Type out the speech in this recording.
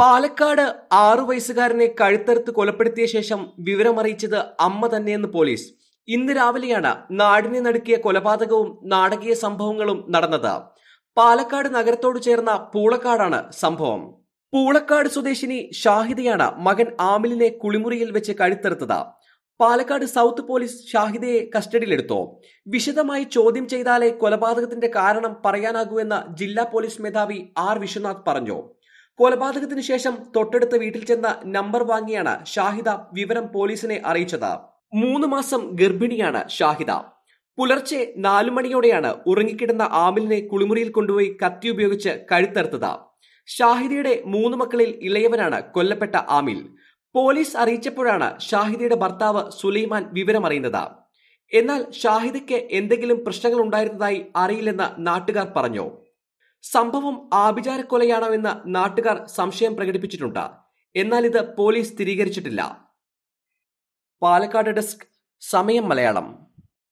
പാലക്കാട് ആറു വയസ്സുകാരനെ കഴുത്തറുത്ത് കൊലപ്പെടുത്തിയ ശേഷം വിവരമറിയിച്ചത് അമ്മ തന്നെയെന്ന് പോലീസ് ഇന്ന് രാവിലെയാണ് നാടിനെ നടുക്കിയ കൊലപാതകവും നാടകീയ സംഭവങ്ങളും നടന്നത് പാലക്കാട് നഗരത്തോട് ചേർന്ന പൂളക്കാടാണ് സംഭവം പൂളക്കാട് സ്വദേശിനി ഷാഹിദയാണ് മകൻ ആമിലിനെ കുളിമുറിയിൽ വെച്ച് കഴുത്തെടുത്തത് പാലക്കാട് സൗത്ത് പോലീസ് ഷാഹിദയെ കസ്റ്റഡിയിലെടുത്തു വിശദമായി ചോദ്യം ചെയ്താലേ കൊലപാതകത്തിന്റെ കാരണം പറയാനാകൂ എന്ന് ജില്ലാ പോലീസ് മേധാവി ആർ വിശ്വനാഥ് പറഞ്ഞു കൊലപാതകത്തിന് ശേഷം തൊട്ടടുത്ത വീട്ടിൽ ചെന്ന നമ്പർ വാങ്ങിയാണ് ഷാഹിദ വിവരം പോലീസിനെ അറിയിച്ചത് മൂന്ന് മാസം ഗർഭിണിയാണ് ഷാഹിദ പുലർച്ചെ നാലു മണിയോടെയാണ് ഉറങ്ങിക്കിടന്ന ആമിലിനെ കുളിമുറിയിൽ കൊണ്ടുപോയി കത്തി ഉപയോഗിച്ച് കഴുത്തെടുത്തത് ഷാഹിദയുടെ മൂന്ന് മക്കളിൽ ഇളയവനാണ് കൊല്ലപ്പെട്ട ആമിൽ പോലീസ് അറിയിച്ചപ്പോഴാണ് ഷാഹിദയുടെ ഭർത്താവ് സുലൈമാൻ വിവരമറിയുന്നത് എന്നാൽ ഷാഹിദയ്ക്ക് എന്തെങ്കിലും പ്രശ്നങ്ങൾ ഉണ്ടായിരുന്നതായി അറിയില്ലെന്ന് നാട്ടുകാർ പറഞ്ഞു സംഭവം ആഭിചാരക്കൊലയാണോ എന്ന് നാട്ടുകാർ സംശയം പ്രകടിപ്പിച്ചിട്ടുണ്ട് എന്നാൽ ഇത് പോലീസ് സ്ഥിരീകരിച്ചിട്ടില്ല പാലക്കാട് ഡെസ്ക് സമയം മലയാളം